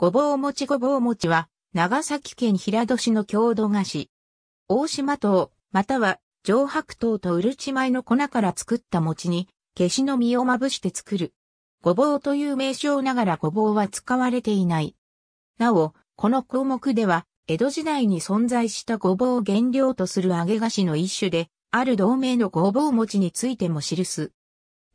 ごぼう餅ごぼう餅は、長崎県平戸市の郷土菓子。大島島、または上白糖とうるち米の粉から作った餅に、消しの実をまぶして作る。ごぼうという名称ながらごぼうは使われていない。なお、この項目では、江戸時代に存在したごぼうを原料とする揚げ菓子の一種で、ある同名のごぼう餅についても記す。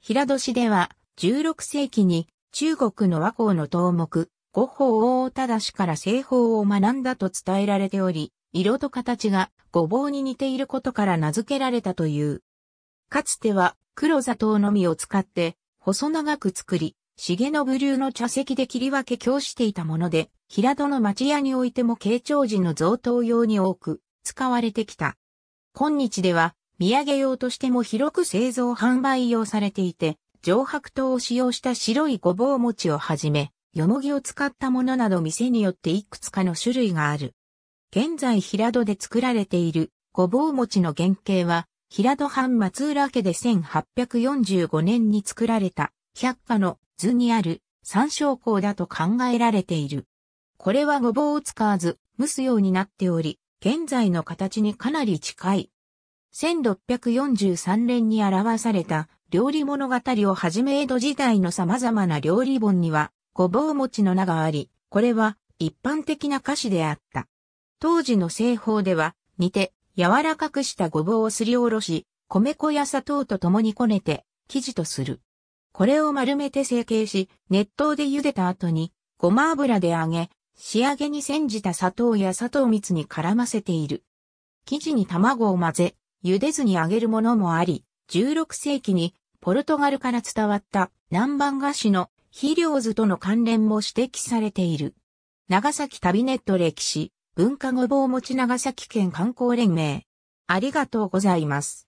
平戸市では、16世紀に中国の和光の頭目、五方大正から製法を学んだと伝えられており、色と形がごぼうに似ていることから名付けられたという。かつては黒砂糖のみを使って細長く作り、重信流の茶席で切り分け供していたもので、平戸の町屋においても慶長時の贈答用に多く使われてきた。今日では土産用としても広く製造販売用されていて、上白糖を使用した白いごぼう餅をはじめ、よもぎを使ったものなど店によっていくつかの種類がある。現在平戸で作られているごぼう餅の原型は、平戸藩松浦家で1845年に作られた百科の図にある三椒校だと考えられている。これはごぼうを使わず蒸すようになっており、現在の形にかなり近い。1643年に表された料理物語をはじめ江戸時代の様々な料理本にはごぼう餅の名があり、これは一般的な菓子であった。当時の製法では、煮て、柔らかくしたごぼうをすりおろし、米粉や砂糖と共にこねて、生地とする。これを丸めて成形し、熱湯で茹でた後に、ごま油で揚げ、仕上げに煎じた砂糖や砂糖蜜に絡ませている。生地に卵を混ぜ、茹でずに揚げるものもあり、16世紀にポルトガルから伝わった南蛮菓子の肥料図との関連も指摘されている。長崎旅ネット歴史、文化ごぼう持ち長崎県観光連盟。ありがとうございます。